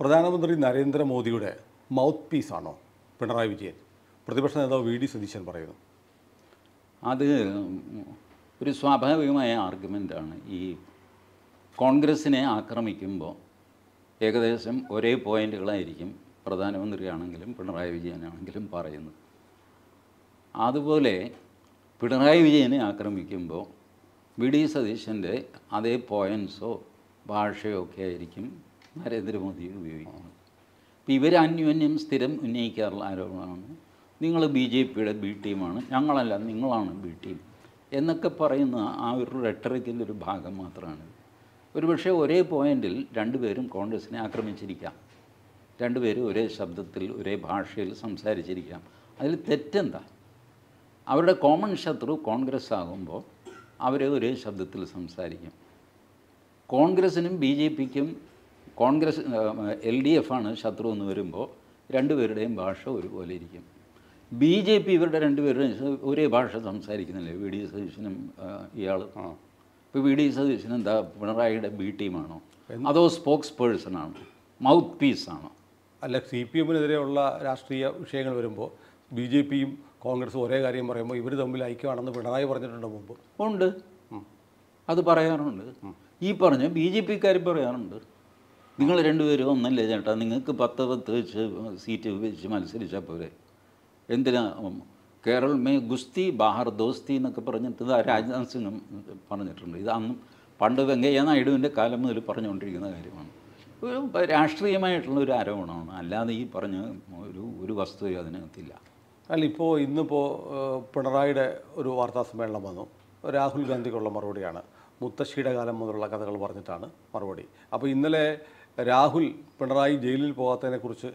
പ്രധാനമന്ത്രി നരേന്ദ്രമോദിയുടെ മൗത്ത് പീസാണോ പിണറായി വിജയൻ പ്രതിപക്ഷ നേതാവ് വി ഡി സതീശൻ പറയുന്നു അത് ഒരു സ്വാഭാവികമായ ആർഗ്യുമെൻ്റാണ് ഈ കോൺഗ്രസ്സിനെ ആക്രമിക്കുമ്പോൾ ഏകദേശം ഒരേ പോയിൻറ്റുകളായിരിക്കും പ്രധാനമന്ത്രിയാണെങ്കിലും പിണറായി വിജയനാണെങ്കിലും പറയുന്നത് അതുപോലെ പിണറായി വിജയനെ ആക്രമിക്കുമ്പോൾ വി ഡി സതീശൻ്റെ അതേ പോയിൻസോ ഭാഷയോ ഒക്കെ ആയിരിക്കും നരേന്ദ്രമോദിയെ ഉപയോഗിക്കുന്നത് അപ്പോൾ ഇവർ അന്യോന്യം സ്ഥിരം ഉന്നയിക്കാറുള്ള ആരോപണമാണ് നിങ്ങൾ ബി ജെ പിയുടെ ബി ടീമാണ് ഞങ്ങളല്ല നിങ്ങളാണ് ബി ടീം എന്നൊക്കെ പറയുന്ന ആ ഒരു റെട്ടറിക്കിൻ്റെ ഒരു ഭാഗം മാത്രമാണ് ഒരുപക്ഷെ ഒരേ പോയിന്റിൽ രണ്ടുപേരും കോൺഗ്രസിനെ ആക്രമിച്ചിരിക്കാം രണ്ടുപേരും ഒരേ ശബ്ദത്തിൽ ഒരേ ഭാഷയിൽ സംസാരിച്ചിരിക്കാം അതിൽ തെറ്റെന്താ അവരുടെ കോമൺ ശത്രു കോൺഗ്രസ് ആകുമ്പോൾ അവരെ ഒരേ ശബ്ദത്തിൽ സംസാരിക്കും കോൺഗ്രസിനും ബി ജെ പിക്കും കോൺഗ്രസ് എൽ ഡി എഫ് ആണ് ശത്രു എന്ന് വരുമ്പോൾ രണ്ടുപേരുടെയും ഭാഷ ഒരുപോലെ ഇരിക്കും ബി ജെ പി ഇവരുടെ രണ്ടുപേരുടെയും ഒരേ ഭാഷ സംസാരിക്കുന്നില്ലേ വി ഡി സതീശനും ഇയാൾ ഇപ്പോൾ വി ഡി സതീശൻ എന്താ പിണറായിയുടെ ബി ടീമാണോ അതോ സ്പോക്സ് പേഴ്സൺ ആണോ മൗത്ത് പീസ് ആണോ അല്ല സി പി എമ്മിനെതിരെയുള്ള രാഷ്ട്രീയ വിഷയങ്ങൾ വരുമ്പോൾ ബി ജെ പിയും കോൺഗ്രസും ഒരേ കാര്യം പറയുമ്പോൾ ഇവർ തമ്മിൽ ഐക്യമാണെന്ന് പിണറായി പറഞ്ഞിട്ടുണ്ട് മുമ്പ് ഉണ്ട് അത് പറയാറുണ്ട് ഈ പറഞ്ഞ ബി ജെ പിക്കാർ പറയാറുണ്ട് നിങ്ങൾ രണ്ടുപേരും ഒന്നല്ലേ ചേട്ടാ നിങ്ങൾക്ക് പത്ത് പത്ത് വെച്ച് സീറ്റ് വെച്ച് മത്സരിച്ചാൽ പോരെ എന്തിനാ കേരളമേ ഗുസ്തി ബാഹർ ദോസ്തി എന്നൊക്കെ പറഞ്ഞിട്ട് രാജ്നാഥ് സിംഗും പറഞ്ഞിട്ടുണ്ട് ഇത് അന്നും പണ്ട് വെങ്കയ്യ നായിഡുവിൻ്റെ കാലം മുതൽ പറഞ്ഞുകൊണ്ടിരിക്കുന്ന കാര്യമാണ് ഒരു രാഷ്ട്രീയമായിട്ടുള്ള ഒരു ആരോപണമാണ് അല്ലാതെ ഈ പറഞ്ഞ ഒരു ഒരു വസ്തുതയും അതിനകത്തില്ല അല്ല ഇപ്പോൾ ഇന്നിപ്പോൾ പിണറായിയുടെ ഒരു വാർത്താ സമ്മേളനം വന്നു രാഹുൽ ഗാന്ധിക്കുള്ള മറുപടിയാണ് മുത്തശ്ശിയുടെ കാലം മുതലുള്ള കഥകൾ പറഞ്ഞിട്ടാണ് മറുപടി അപ്പോൾ ഇന്നലെ രാഹുൽ പിണറായി ജയിലിൽ പോകാത്തതിനെക്കുറിച്ച്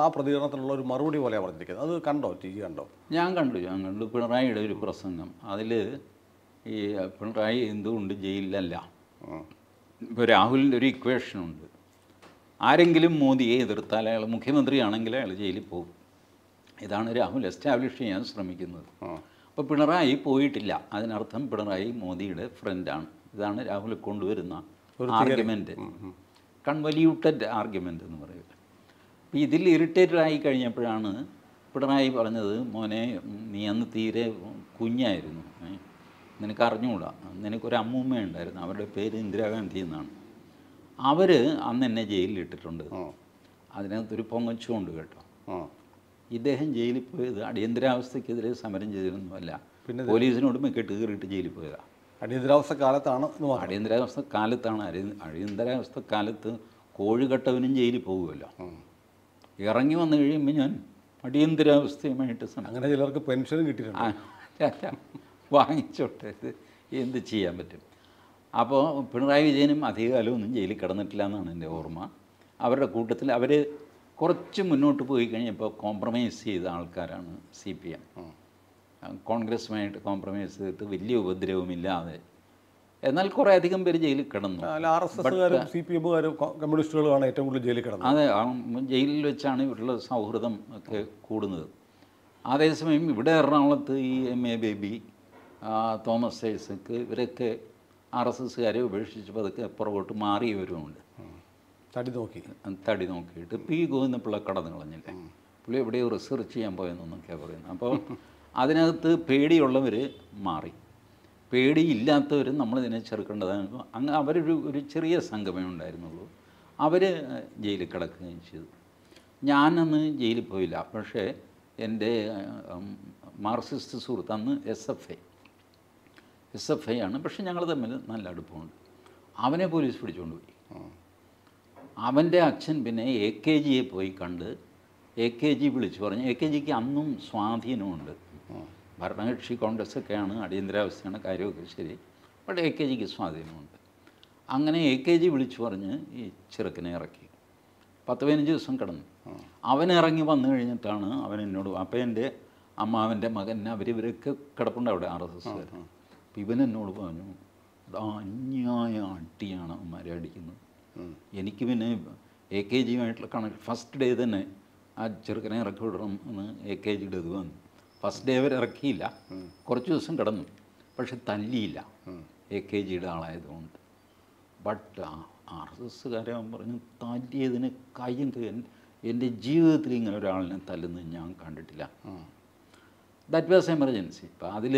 ആ പ്രതികരണത്തിനുള്ള ഒരു മറുപടി പോലെയാണ് പറഞ്ഞിരിക്കുന്നത് അത് കണ്ടോ ടി ജി കണ്ടോ ഞാൻ കണ്ടു ഞാൻ കണ്ടു പിണറായിയുടെ ഒരു പ്രസംഗം അതിൽ ഈ പിണറായി എന്തുകൊണ്ട് ജയിലിലല്ല ഇപ്പോൾ രാഹുലിൻ്റെ ഒരു ഇക്വേഷനുണ്ട് ആരെങ്കിലും മോദിയെ എതിർത്താൽ അയാൾ മുഖ്യമന്ത്രിയാണെങ്കിൽ അയാൾ ജയിലിൽ പോകും ഇതാണ് രാഹുൽ എസ്റ്റാബ്ലിഷ് ചെയ്യാൻ ശ്രമിക്കുന്നത് അപ്പോൾ പിണറായി പോയിട്ടില്ല അതിനർത്ഥം പിണറായി മോദിയുടെ ഫ്രണ്ടാണ് ഇതാണ് രാഹുൽ കൊണ്ടുവരുന്ന ആർഗ്യുമെൻറ്റ് കൺവല്യൂട്ടഡ് ആർഗ്യുമെൻ്റ് എന്ന് പറയുക അപ്പോൾ ഇതിൽ ഇറിറ്റേറ്റഡ് ആയി കഴിഞ്ഞപ്പോഴാണ് പിണറായി പറഞ്ഞത് മോനെ നീ അന്ന് തീരെ കുഞ്ഞായിരുന്നു നിനക്ക് അറിഞ്ഞുകൂടാ നിനക്കൊരു അമ്മൂമ്മ ഉണ്ടായിരുന്നു അവരുടെ പേര് ഇന്ദിരാഗാന്ധി എന്നാണ് അവർ അന്ന് എന്നെ ജയിലിലിട്ടിട്ടുണ്ട് അതിനകത്തൊരു പൊങ്ങച്ചുകൊണ്ട് കേട്ടോ ഇദ്ദേഹം ജയിലിൽ പോയത് അടിയന്തരാവസ്ഥക്കെതിരെ സമരം പിന്നെ പോലീസിനോട് മെക്കെട്ട് കയറിയിട്ട് ജയിലിൽ പോയതാണ് അടിയന്തരാവസ്ഥ കാലത്താണ് അടിയന്തരാവസ്ഥ കാലത്താണ് അടിയന്തരാവസ്ഥ കാലത്ത് കോഴിക്കട്ടവനും ജയിലിൽ പോകുമല്ലോ ഇറങ്ങി വന്നു കഴിയുമ്പോൾ ഞാൻ അടിയന്തരാവസ്ഥയുമായിട്ട് അങ്ങനെ ചിലർക്ക് പെൻഷൻ കിട്ടിയിട്ടുണ്ട് വാങ്ങിച്ചോട്ടെ എന്ത് ചെയ്യാൻ പറ്റും അപ്പോൾ പിണറായി വിജയനും ഒന്നും ജയിലിൽ കിടന്നിട്ടില്ല എന്നാണ് എൻ്റെ ഓർമ്മ അവരുടെ കൂട്ടത്തിൽ അവർ കുറച്ച് മുന്നോട്ട് പോയി കഴിഞ്ഞപ്പോൾ കോംപ്രമൈസ് ചെയ്ത ആൾക്കാരാണ് സി പി എം കോൺഗ്രസുമായിട്ട് കോംപ്രമൈസ് ചെയ്തിട്ട് വലിയ ഉപദ്രവമില്ലാതെ എന്നാൽ കുറേ അധികം പേര് ജയിലിൽ കിടന്നു സി പി ഏറ്റവും കൂടുതൽ ജയിലിൽ കിടന്നത് അതെ ജയിലിൽ വെച്ചാണ് ഇവരുടെ സൗഹൃദം ഒക്കെ കൂടുന്നത് അതേസമയം ഇവിടെ എറണാകുളത്ത് ഈ എം എ ബേബി തോമസ് ഐസക്ക് ഇവരൊക്കെ ആർ എസ് എസ്സുകാരെ ഉപേക്ഷിച്ച് പതുക്കെ പുറകോട്ട് മാറിയവരുമുണ്ട് തടി നോക്കി തടി നോക്കിയിട്ട് പി ഗോവിന്ദപിള്ള കടന്നു കളഞ്ഞില്ലേ പുള്ളി എവിടെയോ റിസർച്ച് ചെയ്യാൻ പോയെന്നൊക്കെയാണ് പറയുന്നത് അപ്പോൾ അതിനകത്ത് പേടിയുള്ളവർ മാറി പേടിയില്ലാത്തവർ നമ്മളിതിനെ ചെറുക്കേണ്ടതാണ് അങ്ങ് അവരൊരു ഒരു ചെറിയ സംഗമേ ഉണ്ടായിരുന്നുള്ളൂ അവർ ജയിലിൽ കിടക്കുകയും ചെയ്തു ഞാനന്ന് ജയിലിൽ പോയില്ല പക്ഷേ എൻ്റെ മാർക്സിസ്റ്റ് സുഹൃത്ത് അന്ന് S F I S F I ആണ് പക്ഷേ ഞങ്ങൾ തമ്മിൽ നല്ല അടുപ്പമുണ്ട് അവനെ പോലീസ് പിടിച്ചുകൊണ്ട് പോയി അവൻ്റെ അച്ഛൻ പിന്നെ എ കെ ജിയെ പോയി കണ്ട് എ കെ ജി വിളിച്ചു പറഞ്ഞു എ കെ ജിക്ക് അന്നും സ്വാധീനമുണ്ട് ഭരണകക്ഷി ഒക്കെയാണ് അടിയന്തരാവസ്ഥയാണ് കാര്യമൊക്കെ ശരി ബട്ട് എ കെ ജിക്ക് സ്വാധീനമുണ്ട് അങ്ങനെ എ കെ ജി വിളിച്ചു പറഞ്ഞ് ഈ ചെറുക്കനെ ഇറക്കി പത്ത് പതിനഞ്ച് ദിവസം കിടന്നു അവൻ ഇറങ്ങി വന്നു കഴിഞ്ഞിട്ടാണ് അവൻ എന്നോട് അപ്പം എൻ്റെ അമ്മാവൻ്റെ മകൻ അവർ ഇവരൊക്കെ കിടപ്പുണ്ട് അവിടെ ആർ എസ് എസ് അപ്പം ഇവൻ എന്നോട് പറഞ്ഞു അന്യായ അട്ടിയാണ് അമ്മമാരെ അടിക്കുന്നത് എനിക്ക് പിന്നെ എ കെ ജിയുമായിട്ടുള്ള കണക്ട് ഫസ്റ്റ് ഡേ തന്നെ ആ ചെറുക്കനെ ഇറക്കി വിടണം എന്ന് എ കെ ജിയുടെ ഇത് വന്നു ഫസ്റ്റ് ഡേ വരെ ഇറക്കിയില്ല കുറച്ച് ദിവസം കിടന്നു പക്ഷെ തല്ലിയില്ല എ കെ ജിയുടെ ആളായതുകൊണ്ട് ബട്ട് ആർ എസ് എസ്സുകാരൻ പറഞ്ഞു തല്ലിയതിന് കയ്യിൻ്റെ എൻ്റെ ജീവിതത്തിൽ ഇങ്ങനെ ഒരാളിനെ തല്ലുന്നത് ഞാൻ കണ്ടിട്ടില്ല ദാറ്റ് വാസ് എമർജൻസി ഇപ്പം അതിൽ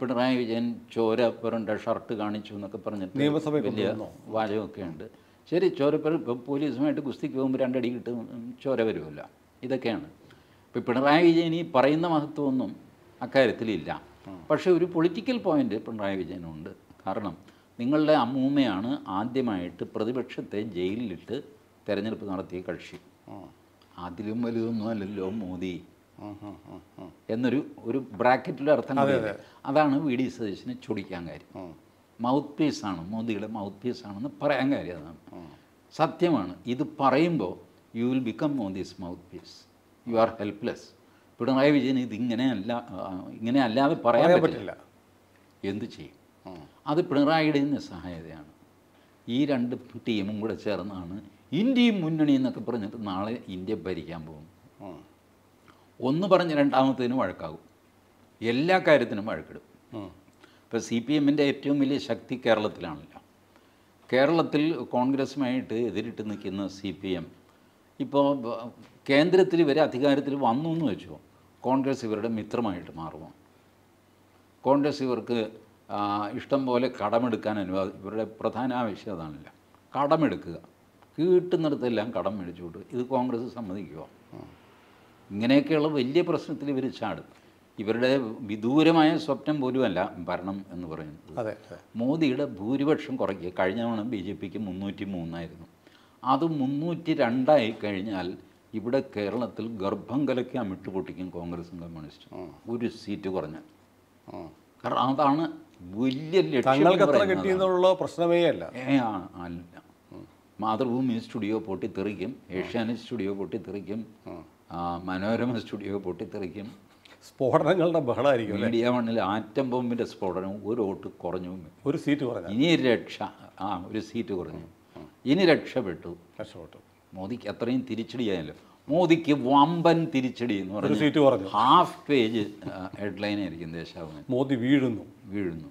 പിണറായി വിജയൻ ചോര ഷർട്ട് കാണിച്ചു എന്നൊക്കെ പറഞ്ഞിട്ട് നിയമസഭ വലിയ വാചകമൊക്കെ ഉണ്ട് ശരി ചോരപ്പുരം ഇപ്പം പോലീസുമായിട്ട് ഗുസ്തിക്ക് പോകുമ്പോൾ രണ്ടടി കിട്ടും ചോര വരുമല്ലോ ഇതൊക്കെയാണ് ഇപ്പോൾ പിണറായി വിജയൻ ഈ പറയുന്ന മഹത്വമൊന്നും അക്കാര്യത്തിലില്ല പക്ഷേ ഒരു പൊളിറ്റിക്കൽ പോയിന്റ് പിണറായി വിജയനുണ്ട് കാരണം നിങ്ങളുടെ അമ്മൂമ്മയാണ് ആദ്യമായിട്ട് പ്രതിപക്ഷത്തെ ജയിലിലിട്ട് തെരഞ്ഞെടുപ്പ് നടത്തിയ കക്ഷി അതിലും വലുതൊന്നും അല്ലല്ലോ മോദി എന്നൊരു ഒരു ബ്രാക്കറ്റിലെ അർത്ഥം അതാണ് വി ഡി സതീശന് ചൊടിക്കാൻ കാര്യം മൗത്ത് പീസാണ് മോദിയുടെ മൗത്ത് പീസാണെന്ന് പറയാൻ കാര്യം അതാണ് സത്യമാണ് ഇത് പറയുമ്പോൾ you will become Modi's mouthpiece you are helpless Pinarayi Vijayan ഇത് ഇങ്ങനെയല്ല ഇങ്ങനെ അല്ലാതെ പറയാൻ പറ്റില്ല എന്ത് ചെയ്യും അത് പിണറായിയുടെ നിസ്സഹായതയാണ് ഈ രണ്ട് ടീമും കൂടെ ചേർന്നാണ് ഇന്ത്യയും മുന്നണി എന്നൊക്കെ പറഞ്ഞിട്ട് നാളെ ഇന്ത്യ ഭരിക്കാൻ പോകും ഒന്ന് പറഞ്ഞ് രണ്ടാമത്തേന് വഴക്കാകും എല്ലാ കാര്യത്തിനും വഴക്കിടും ഇപ്പോൾ സി പി എമ്മിൻ്റെ ഏറ്റവും വലിയ ശക്തി കേരളത്തിലാണല്ലോ കേരളത്തിൽ കോൺഗ്രസുമായിട്ട് എതിരിട്ട് നിൽക്കുന്ന സി പി എം ഇപ്പോൾ കേന്ദ്രത്തിൽ ഇവർ അധികാരത്തിൽ വന്നു എന്ന് വെച്ചോ കോൺഗ്രസ് ഇവരുടെ മിത്രമായിട്ട് മാറുമോ കോൺഗ്രസ് ഇവർക്ക് ഇഷ്ടം പോലെ കടമെടുക്കാൻ അനുവാദം ഇവരുടെ പ്രധാന ആവശ്യം അതാണല്ലോ കടമെടുക്കുക കിട്ടുന്നിടത്തെല്ലാം കടം മേടിച്ചു കൊടുക്കുക ഇത് കോൺഗ്രസ് സമ്മതിക്കുമോ ഇങ്ങനെയൊക്കെയുള്ള വലിയ പ്രശ്നത്തിൽ ഇവർ ചാടും ഇവരുടെ വിദൂരമായ സ്വപ്നം പോലുമല്ല ഭരണം എന്ന് പറയുന്നത് മോദിയുടെ ഭൂരിപക്ഷം കുറയ്ക്കുക കഴിഞ്ഞ തവണ ബി ജെ പിക്ക് മുന്നൂറ്റി മൂന്നായിരുന്നു അത് മുന്നൂറ്റി രണ്ടായി കഴിഞ്ഞാൽ ഇവിടെ കേരളത്തിൽ ഗർഭം കലക്കാൻ വിട്ടുപൊട്ടിക്കും കോൺഗ്രസും കമ്മ്യൂണിസ്റ്റും ഒരു സീറ്റ് കുറഞ്ഞ കാരണം അതാണ് വലിയ ലക്ഷ്യം പ്രശ്നമേ അല്ല അല്ല മാതൃഭൂമി സ്റ്റുഡിയോ പൊട്ടിത്തെറിക്കും ഏഷ്യാനെറ്റ് സ്റ്റുഡിയോ പൊട്ടിത്തെറിക്കും മനോരമ സ്റ്റുഡിയോ പൊട്ടിത്തെറിക്കും സ്ഫോടനങ്ങളുടെ ബഹളായിരിക്കും മീഡിയ മണ്ണിൽ ആറ്റം ബോംബിന്റെ സ്ഫോടനവും ഒരു വോട്ട് കുറഞ്ഞു ഒരു സീറ്റ് കുറഞ്ഞു ഇനി രക്ഷ ആ ഒരു സീറ്റ് കുറഞ്ഞു ഇനി രക്ഷപ്പെട്ടു രക്ഷപ്പെട്ടു മോദിക്ക് അത്രയും ആയാലും മോദിക്ക് വമ്പൻ തിരിച്ചടി എന്ന് പറഞ്ഞു ഹാഫ് പേജ് ഹെഡ്ലൈൻ ആയിരിക്കും ദേശാഭിമാനി മോദി വീഴുന്നു വീഴുന്നു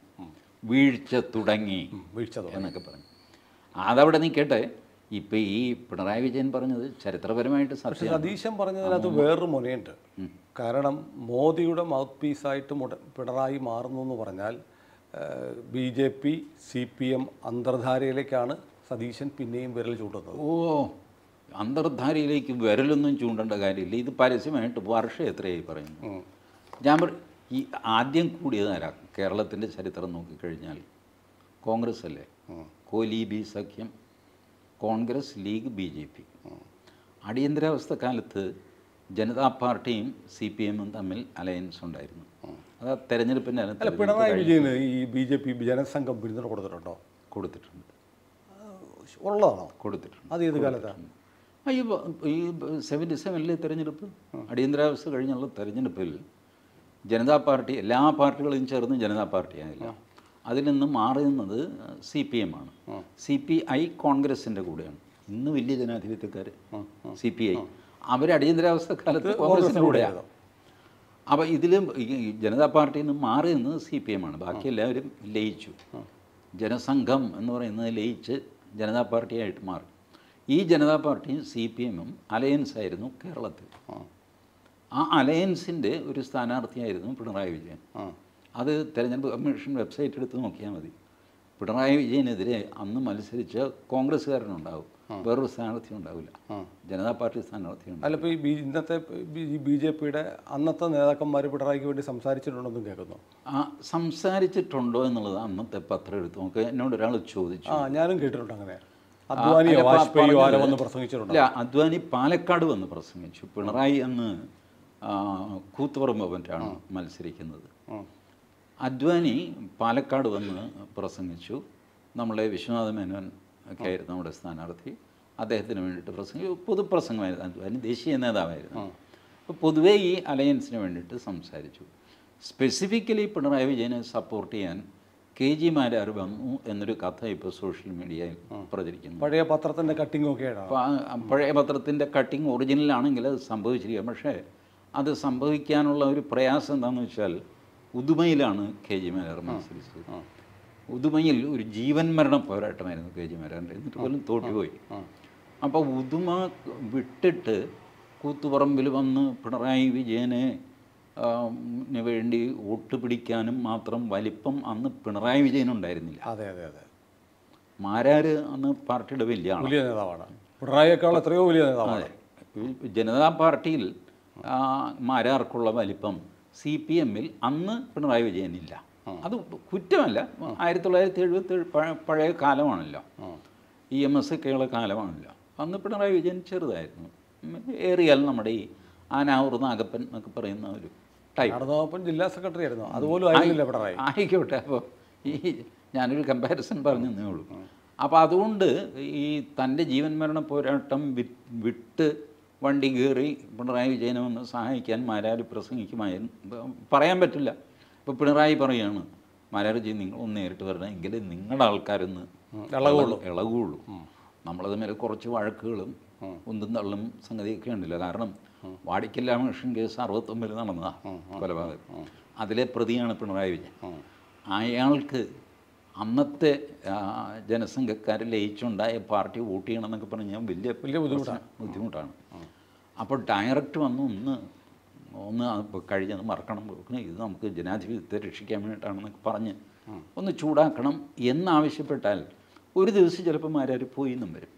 വീഴ്ച തുടങ്ങി വീഴ്ച എന്നൊക്കെ പറഞ്ഞു അതവിടെ നിൽക്കട്ടെ ഇപ്പൊ ഈ പിണറായി വിജയൻ പറഞ്ഞത് ചരിത്രപരമായിട്ട് പക്ഷേ സതീശൻ പറഞ്ഞതിനകത്ത് വേറൊരു മുനയുണ്ട് കാരണം മോദിയുടെ മൗത്ത് പീസായിട്ട് മുട പിണറായി മാറുന്നു എന്ന് പറഞ്ഞാൽ B J P C P M അന്തർധാരയിലേക്കാണ് സതീശൻ പിന്നെയും വിരൽ ചൂണ്ടുന്നത് ഓ അന്തർധാരയിലേക്ക് വിരലൊന്നും ചൂണ്ടേണ്ട കാര്യമില്ല ഇത് പരസ്യമായിട്ട് വർഷം എത്രയായി പറയുന്നു ഞാൻ ഈ ആദ്യം കൂടിയതാരാ കേരളത്തിൻ്റെ ചരിത്രം നോക്കിക്കഴിഞ്ഞാൽ കോൺഗ്രസ് അല്ലേ കോലി ബി സഖ്യം Congress League B J P അടിയന്തരാവസ്ഥ കാലത്ത് ജനതാ പാർട്ടിയും സി പി എമ്മും തമ്മിൽ അലയൻസ് ഉണ്ടായിരുന്നു അതാ തെരഞ്ഞെടുപ്പിൻ്റെ പിണറായി വിജയന് ഈ ബി ജെ പി ജനസംഘം ബിരുദം കൊടുത്തിട്ടുണ്ടോ കൊടുത്തിട്ടുണ്ട് ഉള്ളതാണോ കൊടുത്തിട്ടുണ്ട് അത് ഏത് കാലത്താണ് ഈ ഈ സെവൻറ്റി സെവനിലെ തെരഞ്ഞെടുപ്പ് അടിയന്തരാവസ്ഥ കഴിഞ്ഞുള്ള തെരഞ്ഞെടുപ്പിൽ ജനതാ പാർട്ടി എല്ലാ പാർട്ടികളും ചേർന്ന് ജനതാ പാർട്ടിയായില്ല അതിൽ നിന്ന് മാറി നിന്നത് സി പി എം ആണ് സി പി ഐ കോൺഗ്രസിൻ്റെ കൂടെയാണ് ഇന്ന് വലിയ ജനാധിപത്യക്കാർ സി പി ഐ അവർ അടിയന്തരാവസ്ഥ കാലത്ത് കോൺഗ്രസിൻ്റെ കൂടെയാണ് അപ്പോൾ ഇതിലും ജനതാ പാർട്ടിയിൽ നിന്ന് മാറി നിന്നത് സി പി എം ആണ് ബാക്കി എല്ലാവരും ലയിച്ചു ജനസംഘം എന്ന് പറയുന്നത് ലയിച്ച് ജനതാ പാർട്ടിയായിട്ട് മാറി ഈ ജനതാ പാർട്ടിയും സി പി എമ്മും അലയൻസ് ആയിരുന്നു കേരളത്തിൽ ആ അലയൻസിൻ്റെ ഒരു സ്ഥാനാർത്ഥിയായിരുന്നു പിണറായി വിജയൻ അത് തെരഞ്ഞെടുപ്പ് കമ്മീഷൻ വെബ്സൈറ്റ് എടുത്ത് നോക്കിയാൽ മതി പിണറായി വിജയനെതിരെ അന്ന് മത്സരിച്ച കോൺഗ്രസ്സുകാരനുണ്ടാവും വേറൊരു സ്ഥാനാർത്ഥി ഉണ്ടാവില്ല ജനതാ പാർട്ടി സ്ഥാനാർത്ഥി അല്ല ഇപ്പോൾ ഈ ഇന്നത്തെ ബി ജെ പിയുടെ അന്നത്തെ നേതാക്കന്മാർ പിണറായിക്ക് വേണ്ടി സംസാരിച്ചിട്ടുണ്ടെന്നും കേൾക്കുന്നു ആ സംസാരിച്ചിട്ടുണ്ടോ എന്നുള്ളത് അന്നത്തെ പത്രം എടുത്തു നമുക്ക് എന്നോട് ഒരാൾ ചോദിച്ചു ആ ഞാനും കേട്ടിട്ടുണ്ട് അങ്ങനെ വന്ന് പ്രസംഗിച്ചിട്ടുണ്ട് അല്ല അദ്വാനി പാലക്കാട് വന്ന് പ്രസംഗിച്ചു പിണറായി എന്ന് കൂത്തുപറമ്പ് അവൻ്റെയാണ് മത്സരിക്കുന്നത് അദ്വാനി പാലക്കാട് വന്ന് പ്രസംഗിച്ചു നമ്മളെ വിശ്വനാഥ മേനോൻ ഒക്കെ ആയിരുന്നു നമ്മുടെ സ്ഥാനാർത്ഥി അദ്ദേഹത്തിന് വേണ്ടിയിട്ട് പ്രസംഗം പൊതുപ്രസംഗമായിരുന്നു അതിന് ദേശീയ നേതാവായിരുന്നു അപ്പോൾ പൊതുവേ ഈ അലയൻസിന് വേണ്ടിയിട്ട് സംസാരിച്ചു സ്പെസിഫിക്കലി പിണറായി വിജയനെ സപ്പോർട്ട് ചെയ്യാൻ കെ ജി മാരാർ വന്നു എന്നൊരു കഥ ഇപ്പോൾ സോഷ്യൽ മീഡിയയിൽ പ്രചരിക്കുന്നു പഴയ പത്രത്തിൻ്റെ കട്ടിംഗ് ഒക്കെ പഴയ പത്രത്തിൻ്റെ കട്ടിംഗ് ഒറിജിനലാണെങ്കിൽ അത് സംഭവിച്ചിരിക്കുക പക്ഷേ അത് സംഭവിക്കാനുള്ള ഒരു പ്രയാസം എന്താണെന്ന് വെച്ചാൽ ഉദുമയിലാണ് കെ ജി മാരാർ മത്സരിച്ചത് ഉദുമയിൽ ഒരു ജീവൻ മരണ പോരാട്ടമായിരുന്നു കെ ജി മാരാൻ എന്നിട്ട് പോലും തോറ്റുപോയി അപ്പോൾ ഉദുമ വിട്ടിട്ട് കൂത്തുപറമ്പിൽ വന്ന് പിണറായി വിജയനെ വേണ്ടി വോട്ട് പിടിക്കാനും മാത്രം വലിപ്പം അന്ന് പിണറായി വിജയൻ ഉണ്ടായിരുന്നില്ല അതെ അതെ അതെ മാരാര് അന്ന് പാർട്ടിയുടെ വലിയ വലിയ നേതാവാണ് പിണറായിയേക്കാൾ എത്രയോ വലിയ നേതാവാണ് ജനതാ പാർട്ടിയിൽ മാരാർക്കുള്ള വലിപ്പം സി പി എമ്മിൽ അന്ന് പിണറായി വിജയനില്ല അത് കുറ്റമല്ല ആയിരത്തി തൊള്ളായിരത്തി എഴുപത്തി പഴയ കാലമാണല്ലോ ഇ എം എസ് ഒക്കെയുള്ള കാലമാണല്ലോ അന്ന് പിണറായി വിജയൻ ചെറുതായിരുന്നു ഏറിയാൽ നമ്മുടെ ഈ ആനാവൂർ നാഗപ്പൻ എന്നൊക്കെ പറയുന്ന ഒരു ടൈപ്പ് ജില്ലാ സെക്രട്ടറി ആയിരുന്നു അതുപോലും ആയിരുന്നില്ല പിണറായി ആയിക്കോട്ടെ അപ്പോൾ ഈ ഞാനൊരു കമ്പാരിസൺ പറഞ്ഞതേ ഉള്ളൂ അപ്പോൾ അതുകൊണ്ട് ഈ തൻ്റെ ജീവൻ മരണ പോരാട്ടം വിട്ട് വണ്ടി കയറി പിണറായി വിജയനെ ഒന്ന് സഹായിക്കാൻ മാരാര് പ്രസംഗിക്കുമായിരുന്നു പറയാൻ പറ്റില്ല ഇപ്പം പിണറായി പറയാണ് മാരാർജി നിങ്ങൾ ഒന്ന് നേരിട്ട് വരണം എങ്കിലേ നിങ്ങളുടെ ആൾക്കാരൊന്ന് ഇളകുള്ളൂ ഇളകുള്ളൂ നമ്മളത് മേലെ കുറച്ച് വഴക്കുകളും ഉന്തും തള്ളും സംഗതിയൊക്കെ ഉണ്ടല്ലോ കാരണം വാടിക്കില്ല രാമകൃഷ്ണൻ കേസ് അറുപത്തൊമ്പതിൽ നടന്നതാണ് കൊലപാതകം അതിലെ പ്രതിയാണ് പിണറായി വിജയൻ അയാൾക്ക് അന്നത്തെ ജനസംഘക്കാർ ലയിച്ചുണ്ടായ പാർട്ടി വോട്ട് എന്നൊക്കെ പറഞ്ഞാൽ വലിയ വലിയ ബുദ്ധിമുട്ടാണ് ബുദ്ധിമുട്ടാണ് അപ്പോൾ ഡയറക്റ്റ് വന്ന് ഒന്ന് ഒന്ന് കഴിഞ്ഞത് മറക്കണം ഇത് നമുക്ക് ജനാധിപത്യത്തെ രക്ഷിക്കാൻ വേണ്ടിയിട്ടാണെന്നൊക്കെ പറഞ്ഞ് ഒന്ന് ചൂടാക്കണം എന്നാവശ്യപ്പെട്ടാൽ ഒരു ദിവസം ചിലപ്പോൾ മാരാർ പോയി എന്നും വരും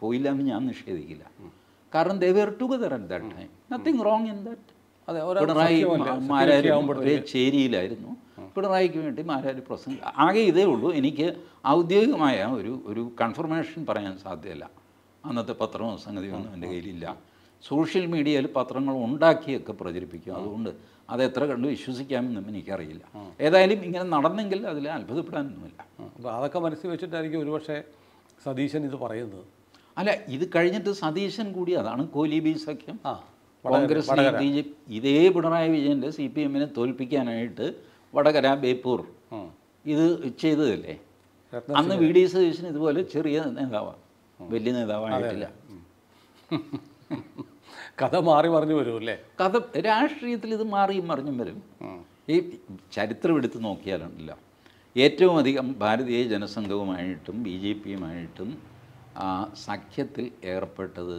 പോയില്ല എന്ന് ഞാൻ നിഷേധിക്കില്ല കാരണം they were together at that time nothing wrong in that അതെ പിണറായി മാരാരി ചേരിയിലായിരുന്നു പിണറായിക്ക് വേണ്ടി മാരാരി പ്രസംഗം ആകെ ഇതേ ഉള്ളൂ എനിക്ക് ഔദ്യോഗികമായ ഒരു ഒരു കൺഫർമേഷൻ പറയാൻ സാധ്യമല്ല അന്നത്തെ പത്രമോ സംഗതിയോ ഒന്നും എൻ്റെ കയ്യിലില്ല സോഷ്യൽ മീഡിയയിൽ പത്രങ്ങൾ ഉണ്ടാക്കിയൊക്കെ പ്രചരിപ്പിക്കും അതുകൊണ്ട് അത് എത്ര കണ്ട് വിശ്വസിക്കാമെന്നും എനിക്കറിയില്ല ഏതായാലും ഇങ്ങനെ നടന്നെങ്കിൽ അതിൽ അത്ഭുതപ്പെടാനൊന്നുമില്ല അപ്പോൾ അതൊക്കെ മനസ്സിൽ വെച്ചിട്ടായിരിക്കും ഒരുപക്ഷെ സതീശൻ ഇത് പറയുന്നത് അല്ല ഇത് കഴിഞ്ഞിട്ട് സതീശൻ കൂടി അതാണ് കോലി ബി സഖ്യം കോൺഗ്രസ് ബി ജെ ഇതേ പിണറായി വിജയൻ്റെ സി പി എമ്മിനെ തോൽപ്പിക്കാനായിട്ട് വടകര ബേപ്പൂർ ഇത് ചെയ്തതല്ലേ അന്ന് വി ഡി സതീശൻ ഇതുപോലെ ചെറിയ നേതാവാണ് വലിയ നേതാവായിട്ടില്ല കഥ മാറി മറിഞ്ഞു വരും അല്ലേ കഥ രാഷ്ട്രീയത്തിൽ ഇത് മാറിയും മറിഞ്ഞും വരും ഈ ചരിത്രം എടുത്ത് നോക്കിയാലുണ്ടല്ല ഏറ്റവും അധികം ഭാരതീയ ജനസംഘവുമായിട്ടും ബി ജെ പിയുമായിട്ടും സഖ്യത്തിൽ ഏർപ്പെട്ടത്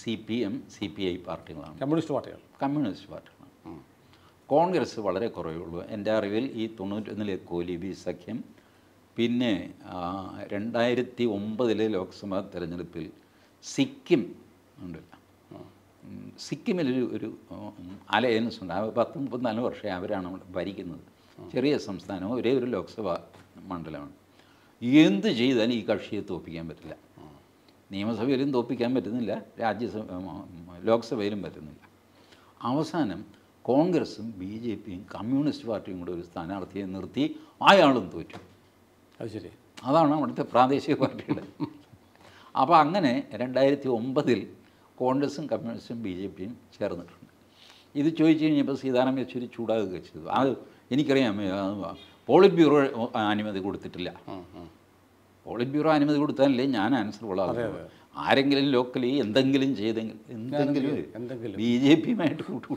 C P M C P I പാർട്ടികളാണ് കമ്മ്യൂണിസ്റ്റ് പാർട്ടികൾ കമ്മ്യൂണിസ്റ്റ് പാർട്ടികളാണ് കോൺഗ്രസ് വളരെ കുറവുള്ളൂ ഉള്ളൂ എൻ്റെ അറിവിൽ ഈ തൊണ്ണൂറ്റൊന്നിലെ ബി സഖ്യം പിന്നെ രണ്ടായിരത്തി ഒമ്പതിലെ ലോക്സഭാ തെരഞ്ഞെടുപ്പിൽ സിക്കിം ഉണ്ടല്ലോ സിക്കിമിലൊരു ഒരു അലയൻസ് ഉണ്ട് ആ പത്ത് മുപ്പത്തിനാല് വർഷമായി അവരാണ് ഭരിക്കുന്നത് ചെറിയ സംസ്ഥാനവും ഒരേ ഒരു ലോക്സഭാ മണ്ഡലമാണ് എന്ത് ചെയ്താലും ഈ കക്ഷിയെ തോപ്പിക്കാൻ പറ്റില്ല നിയമസഭയിലും തോപ്പിക്കാൻ പറ്റുന്നില്ല രാജ്യസഭ ലോക്സഭയിലും പറ്റുന്നില്ല അവസാനം കോൺഗ്രസും ബി ജെ പിയും കമ്മ്യൂണിസ്റ്റ് പാർട്ടിയും കൂടെ ഒരു സ്ഥാനാർത്ഥിയെ നിർത്തി അയാളും തോറ്റു അത് ശരി അതാണ് അവിടുത്തെ പ്രാദേശിക പാർട്ടിയുടെ അപ്പോൾ അങ്ങനെ രണ്ടായിരത്തി ഒമ്പതിൽ കോൺഗ്രസും കമ്മ്യൂണിസ്റ്റും ബി ജെ പിയും ചേർന്നിട്ടുണ്ട് ഇത് ചോദിച്ചു കഴിഞ്ഞപ്പോൾ സീതാറാം യെച്ചൂരി ചൂടാകുക ചെയ്തു അത് എനിക്കറിയാം പോളിറ്റ് ബ്യൂറോ അനുമതി കൊടുത്തിട്ടില്ല പോളിറ്റ് ബ്യൂറോ അനുമതി കൊടുത്താലല്ലേ ഞാൻ ആൻസർ കൊള്ളാതെ ആരെങ്കിലും ലോക്കലി എന്തെങ്കിലും ചെയ്തെങ്കിൽ എന്തെങ്കിലും ബി ജെ പിയുമായിട്ട് കൂട്ടു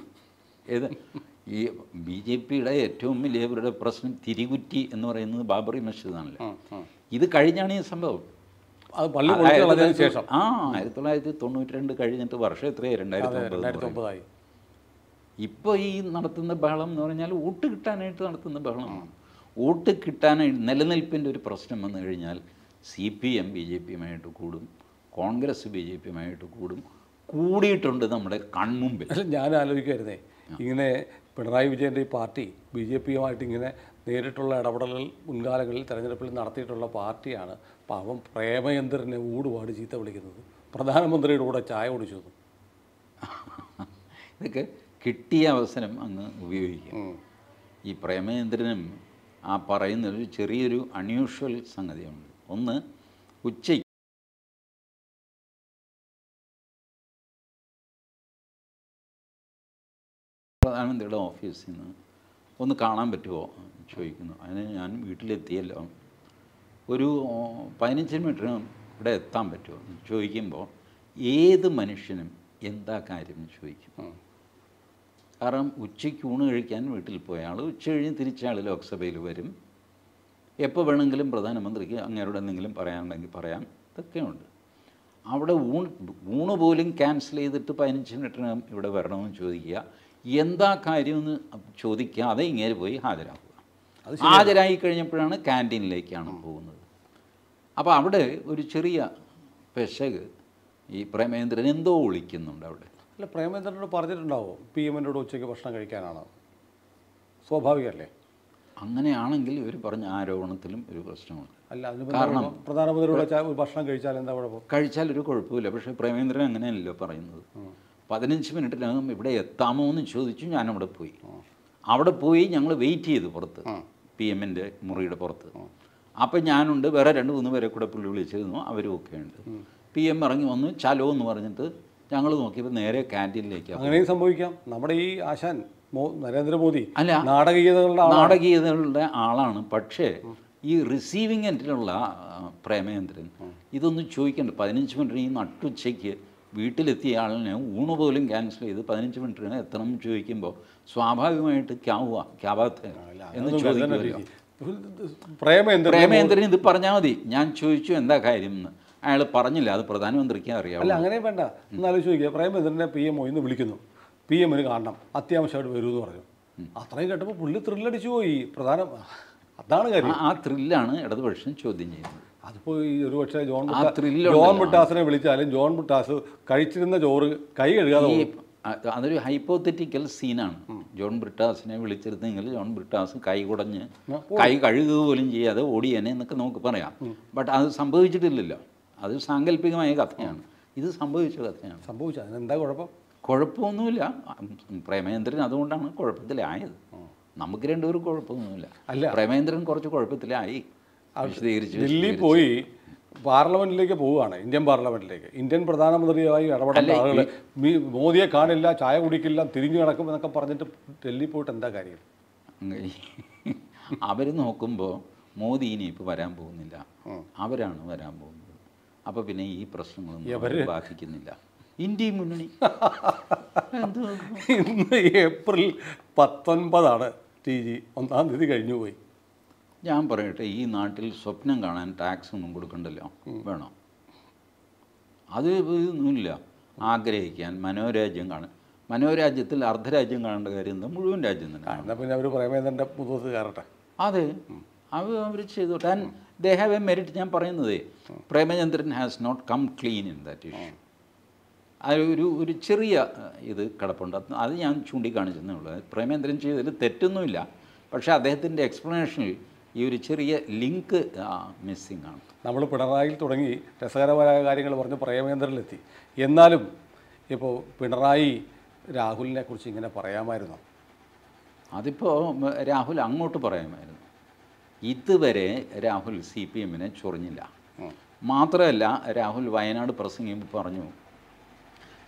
ഈ ബി ജെ പിയുടെ ഏറ്റവും വലിയവരുടെ പ്രശ്നം തിരികുറ്റി എന്ന് പറയുന്നത് ബാബറി മസ്ജിദാണല്ലോ ഇത് കഴിഞ്ഞാണ് ഈ സംഭവം അത് പള്ളി പൊളിച്ചതിന് ശേഷം ആ ആയിരത്തി തൊള്ളായിരത്തി തൊണ്ണൂറ്റി രണ്ട് കഴിഞ്ഞിട്ട് വർഷം എത്രയായി രണ്ടായിരത്തി ഒമ്പതായി ഇപ്പോൾ ഈ നടത്തുന്ന ബഹളം എന്ന് പറഞ്ഞാൽ വോട്ട് കിട്ടാനായിട്ട് നടത്തുന്ന ബഹളമാണ് വോട്ട് കിട്ടാനായിട്ട് നിലനിൽപ്പിൻ്റെ ഒരു പ്രശ്നം വന്നു കഴിഞ്ഞാൽ C P M B J പിയുമായിട്ട് കൂടും കോൺഗ്രസ് ബി ജെ പിയുമായിട്ട് കൂടും കൂടിയിട്ടുണ്ട് നമ്മുടെ കൺമുമ്പിൽ ഞാൻ ആലോചിക്കുമായിരുന്നേ ഇങ്ങനെ പിണറായി വിജയൻ്റെ ഈ പാർട്ടി ബി ജെ പിയുമായിട്ട് ഇങ്ങനെ നേരിട്ടുള്ള ഇടപെടലിൽ മുൻകാലങ്ങളിൽ തെരഞ്ഞെടുപ്പിൽ നടത്തിയിട്ടുള്ള പാർട്ടിയാണ് പാവം പ്രേമയന്ത്രനെ ഊടുപാട് ചീത്ത വിളിക്കുന്നത് പ്രധാനമന്ത്രിയുടെ കൂടെ ചായ കുടിച്ചു ഇതൊക്കെ കിട്ടിയ അവസരം അങ്ങ് ഉപയോഗിക്കും ഈ പ്രേമേന്ദ്രനും ആ പറയുന്നൊരു ചെറിയൊരു അൺയൂഷ്വൽ സംഗതിയുണ്ട് ഒന്ന് ഉച്ചയ്ക്ക് പ്രധാനമന്ത്രിയുടെ ഓഫീസിൽ നിന്ന് ഒന്ന് കാണാൻ പറ്റുമോ ചോദിക്കുന്നു അതിന് ഞാൻ വീട്ടിലെത്തിയല്ലോ ഒരു പതിനഞ്ച് മിനിറ്റിന് ഇവിടെ എത്താൻ പറ്റുമോ ചോദിക്കുമ്പോൾ ഏത് മനുഷ്യനും എന്താ കാര്യം ചോദിക്കും കാരണം ഉച്ചയ്ക്ക് ഊണ് കഴിക്കാൻ വീട്ടിൽ പോയ ആൾ ഉച്ച കഴിഞ്ഞ് തിരിച്ചയാൾ ലോക്സഭയിൽ വരും എപ്പോൾ വേണമെങ്കിലും പ്രധാനമന്ത്രിക്ക് അങ്ങേരോട് എന്തെങ്കിലും പറയാനുണ്ടെങ്കിൽ പറയാം ഇതൊക്കെയുണ്ട് അവിടെ ഊണ് ഊണ് പോലും ക്യാൻസൽ ചെയ്തിട്ട് പതിനഞ്ച് മിനിറ്റിനകം ഇവിടെ വരണമെന്ന് ചോദിക്കുക എന്താ കാര്യമെന്ന് ചോദിക്കാതെ ഇങ്ങനെ പോയി ഹാജരാക്കുക ഹാജരായി കഴിഞ്ഞപ്പോഴാണ് ക്യാൻറ്റീനിലേക്കാണ് പോകുന്നത് അപ്പോൾ അവിടെ ഒരു ചെറിയ പെശക് ഈ പ്രേമേന്ദ്രൻ എന്തോ വിളിക്കുന്നുണ്ട് അവിടെ അല്ല പ്രേമേന്ദ്രനോട് പറഞ്ഞിട്ടുണ്ടാവോ പി എമ്മിനോട് ഉച്ചയ്ക്ക് ഭക്ഷണം കഴിക്കാനാണ് സ്വാഭാവികമല്ലേ അങ്ങനെയാണെങ്കിൽ ഇവർ പറഞ്ഞ ആരോപണത്തിലും ഒരു പ്രശ്നമുണ്ട് അല്ല കാരണം പ്രധാനമന്ത്രിയുടെ ഭക്ഷണം കഴിച്ചാൽ എന്താ കുഴപ്പം കഴിച്ചാൽ ഒരു കുഴപ്പമില്ല പക്ഷേ പ്രേമേന്ദ്രൻ അങ്ങനെയല്ലോ പറയുന്നത് പതിനഞ്ച് മിനിറ്റിനകം ഇവിടെ എത്താമോ എന്ന് ചോദിച്ചു ഞാൻ അവിടെ പോയി അവിടെ പോയി ഞങ്ങൾ വെയിറ്റ് ചെയ്തു പുറത്ത് പി എമ്മിൻ്റെ മുറിയുടെ പുറത്ത് അപ്പം ഞാനുണ്ട് വേറെ രണ്ട് മൂന്ന് പേരെ കൂടെ പുള്ളി വിളിച്ചിരുന്നു അവരും ഒക്കെ ഉണ്ട് പി എം ഇറങ്ങി വന്നു ചലോ എന്ന് പറഞ്ഞിട്ട് ഞങ്ങൾ നോക്കിയപ്പോൾ നേരെ ക്യാൻറ്റീനിലേക്ക് അങ്ങനെയും സംഭവിക്കാം നമ്മുടെ ഈ ആശാൻ നരേന്ദ്രമോദി അല്ല നാടകീയതകളുടെ നാടകീയതകളുടെ ആളാണ് പക്ഷേ ഈ റിസീവിംഗ് എൻഡിലുള്ള പ്രേമേന്ദ്രൻ ഇതൊന്നും ചോദിക്കണ്ട പതിനഞ്ച് മിനിറ്റ് ഈ നട്ടുച്ചയ്ക്ക് വീട്ടിലെത്തിയ ആളിനെ ഊണ് പോലും ക്യാൻസൽ ചെയ്ത് പതിനഞ്ച് മിനിറ്റിന് എത്തണം ചോദിക്കുമ്പോൾ സ്വാഭാവികമായിട്ട് ക്യാവുക ക്യാവാത്ത എന്ന് ചോദിക്കുമല്ലോ പ്രേമേന്ദ്രൻ ഇത് പറഞ്ഞാൽ മതി ഞാൻ ചോദിച്ചു എന്താ കാര്യം എന്ന് അയാൾ പറഞ്ഞില്ല അത് പ്രധാനമന്ത്രിക്ക് അറിയാം അല്ല അങ്ങനെ വേണ്ട എന്നാലും ചോദിക്കുക പ്രേമേന്ദ്രനെ പി എം ഒയിന്ന് വിളിക്കുന്നു പി എമ്മിന് കാണണം അത്യാവശ്യമായിട്ട് വരൂ എന്ന് പറഞ്ഞു അത്രയും കേട്ടപ്പോൾ പുള്ളി ത്രില്ലടിച്ചു പോയി പ്രധാന അതാണ് കാര്യം ആ ത്രില്ലാണ് ഇടതുപക്ഷം ചോദ്യം ചെയ്യുന്നത് അതിപ്പോൾ ഈ ഒരു പക്ഷേ ജോൺ ജോൺ ബുട്ടാസിനെ വിളിച്ചാലും ജോൺ ബുട്ടാസ് കഴിച്ചിരുന്ന ചോറ് കൈ കഴുകാതെ അതൊരു ഹൈപ്പോത്തറ്റിക്കൽ സീനാണ് ജോൺ ബ്രിട്ടാസിനെ വിളിച്ചിരുന്നെങ്കിൽ ജോൺ ബ്രിട്ടാസ് കൈ കുടഞ്ഞ് കൈ കഴുകുക പോലും ചെയ്യാതെ ഓടിയനെ എന്നൊക്കെ നമുക്ക് പറയാം ബട്ട് അത് സംഭവിച്ചിട്ടില്ലല്ലോ അത് സാങ്കല്പികമായ കഥയാണ് ഇത് സംഭവിച്ച കഥയാണ് സംഭവിച്ചത് അതിനെന്താ കുഴപ്പം കുഴപ്പമൊന്നുമില്ല പ്രേമേന്ദ്രൻ അതുകൊണ്ടാണ് കുഴപ്പത്തിലായത് നമുക്ക് രണ്ടുപേരും കുഴപ്പമൊന്നുമില്ല അല്ല പ്രേമേന്ദ്രൻ കുറച്ച് കുഴപ്പത്തിലായി ദില്ലി പോയി പാർലമെന്റിലേക്ക് പോവുകയാണ് ഇന്ത്യൻ പാർലമെന്റിലേക്ക് ഇന്ത്യൻ പ്രധാനമന്ത്രിയുമായി ഇടപെടുന്ന ആളുകൾ മോദിയെ കാണില്ല ചായ കുടിക്കില്ല തിരിഞ്ഞു കിടക്കും എന്നൊക്കെ പറഞ്ഞിട്ട് ഡൽഹി പോയിട്ട് എന്താ കാര്യം അവർ നോക്കുമ്പോൾ മോദി ഇനി ഇപ്പോൾ വരാൻ പോകുന്നില്ല അവരാണ് വരാൻ പോകുന്നത് അപ്പോൾ പിന്നെ ഈ പ്രശ്നങ്ങളൊന്നും ബാധിക്കുന്നില്ല ഇന്ത്യ മുന്നണി ഇന്ന് ഏപ്രിൽ പത്തൊൻപതാണ് ടി ജി ഒന്നാം തീയതി കഴിഞ്ഞു പോയി ഞാൻ പറയട്ടെ ഈ നാട്ടിൽ സ്വപ്നം കാണാൻ ടാക്സ് ഒന്നും കൊടുക്കണ്ടല്ലോ വേണം അത് ഇതൊന്നുമില്ല ആഗ്രഹിക്കാൻ മനോരാജ്യം കാണാൻ മനോരാജ്യത്തിൽ അർദ്ധരാജ്യം കാണേണ്ട കാര്യം എന്താ മുഴുവൻ രാജ്യം തന്നെ പിന്നെ അവർ അതെ അവർ അവർ and they have a merit ഞാൻ പറയുന്നതേ Premachandran has not come clean in that issue ഒരു ഒരു ചെറിയ ഇത് കിടപ്പുണ്ട് അത് ഞാൻ ചൂണ്ടിക്കാണിച്ചെന്നേ ഉള്ളൂ പ്രേമേന്ദ്രൻ ചെയ്തതിൽ തെറ്റൊന്നുമില്ല പക്ഷേ അദ്ദേഹത്തിൻ്റെ എക്സ്പ്ലനേഷനിൽ ഈ ഒരു ചെറിയ ലിങ്ക് മിസ്സിംഗ് ആണ് നമ്മൾ പിണറായിൽ തുടങ്ങി രസകരമായ കാര്യങ്ങൾ പറഞ്ഞ് പ്രേമകേന്ദ്രത്തിലെത്തി എന്നാലും ഇപ്പോൾ പിണറായി രാഹുലിനെ കുറിച്ച് ഇങ്ങനെ പറയാമായിരുന്നു അതിപ്പോൾ രാഹുൽ അങ്ങോട്ട് പറയാമായിരുന്നു ഇതുവരെ രാഹുൽ സി പി എമ്മിനെ ചൊറിഞ്ഞില്ല മാത്രമല്ല രാഹുൽ വയനാട് പ്രസംഗി പറഞ്ഞു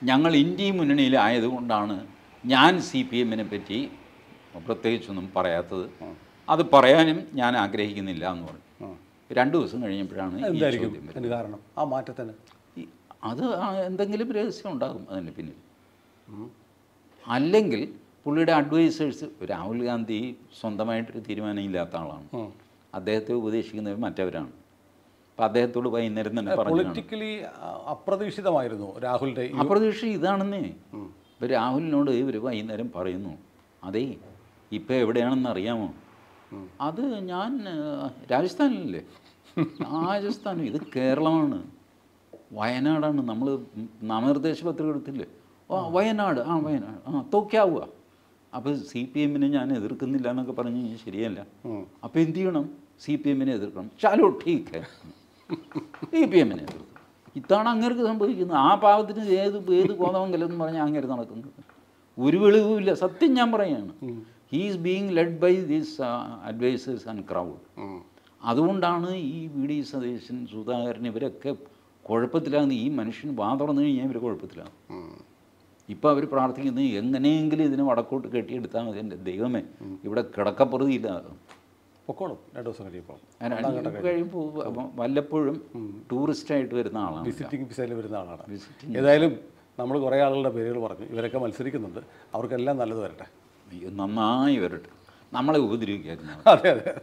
ഞങ്ങൾ ഇന്ത്യ മുന്നണിയിലായതുകൊണ്ടാണ് ഞാൻ സി പി എമ്മിനെ പറ്റി പ്രത്യേകിച്ചൊന്നും പറയാത്തത് അത് പറയാനും ഞാൻ ആഗ്രഹിക്കുന്നില്ല എന്ന് പറഞ്ഞു രണ്ട് ദിവസം കഴിഞ്ഞപ്പോഴാണ് കാരണം ആ മാറ്റത്തിന് അത് എന്തെങ്കിലും രഹസ്യം ഉണ്ടാകും അതിന് പിന്നിൽ അല്ലെങ്കിൽ പുള്ളിയുടെ അഡ്വൈസേഴ്സ് രാഹുൽ ഗാന്ധി സ്വന്തമായിട്ടൊരു തീരുമാനമില്ലാത്ത ആളാണ് അദ്ദേഹത്തെ ഉപദേശിക്കുന്നവർ മറ്റവരാണ് അപ്പം അദ്ദേഹത്തോട് വൈകുന്നേരം തന്നെ പൊളിറ്റിക്കലി അപ്രതീക്ഷിതമായിരുന്നു രാഹുലിൻ്റെ അപ്രതീക്ഷ ഇതാണെന്നേ ഇപ്പം രാഹുലിനോട് ഇവർ വൈകുന്നേരം പറയുന്നു അതേ ഇപ്പം എവിടെയാണെന്ന് അറിയാമോ അത് ഞാൻ രാജസ്ഥാനിലല്ലേ രാജസ്ഥാൻ ഇത് കേരളമാണ് വയനാടാണ് നമ്മൾ നാമനിർദ്ദേശ പത്രിക എടുത്തില്ലേ ഓ വയനാട് ആ വയനാട് ആ തോക്കാവുക അപ്പോൾ സി പി എമ്മിനെ ഞാൻ എതിർക്കുന്നില്ല എന്നൊക്കെ പറഞ്ഞു കഴിഞ്ഞാൽ ശരിയല്ല അപ്പോൾ എന്ത് ചെയ്യണം സി പി എമ്മിനെ എതിർക്കണം ചാലോ ടീക്ക് സി പി എമ്മിനെ എതിർക്കണം ഇതാണ് അങ്ങേർക്ക് സംഭവിക്കുന്നത് ആ പാവത്തിന് ഏത് ഏത് ബോധമെങ്കിലും എന്ന് പറഞ്ഞാൽ അങ്ങനെ നടക്കുന്നത് ഒരു വെളിവുമില്ല സത്യം ഞാൻ പറയാണ് he is being led by these advisors and crowd അതുകൊണ്ടാണ് ഈ വി ഡി സതീശൻ സുധാകരൻ ഇവരൊക്കെ കുഴപ്പത്തിലാകുന്ന ഈ മനുഷ്യൻ വാ തുറന്നു കഴിഞ്ഞാൽ ഇവർ കുഴപ്പത്തിലാകും ഇപ്പോൾ അവർ പ്രാർത്ഥിക്കുന്നത് എങ്ങനെയെങ്കിലും ഇതിനെ വടക്കോട്ട് കെട്ടിയെടുത്താൽ മതി എൻ്റെ ദൈവമേ ഇവിടെ കിടക്കപ്പുറതിയില്ല പൊക്കോളും രണ്ട് ദിവസം കഴിയുമ്പോൾ കഴിയുമ്പോൾ വല്ലപ്പോഴും ടൂറിസ്റ്റായിട്ട് വരുന്ന ആളാണ് വിസിറ്റിംഗ് വിസയിൽ വരുന്ന ആളാണ് ഏതായാലും നമ്മൾ കുറേ ആളുകളുടെ പേരുകൾ പറഞ്ഞു ഇവരൊക്കെ മത്സരിക്കുന്നുണ്ട് അവർക്കെല്ലാം നല്ലത് വരട്ടെ അയ്യോ നന്നായി വരട്ടെ നമ്മളെ ഉപദ്രവിക്കായിരുന്നു അതെ അതെ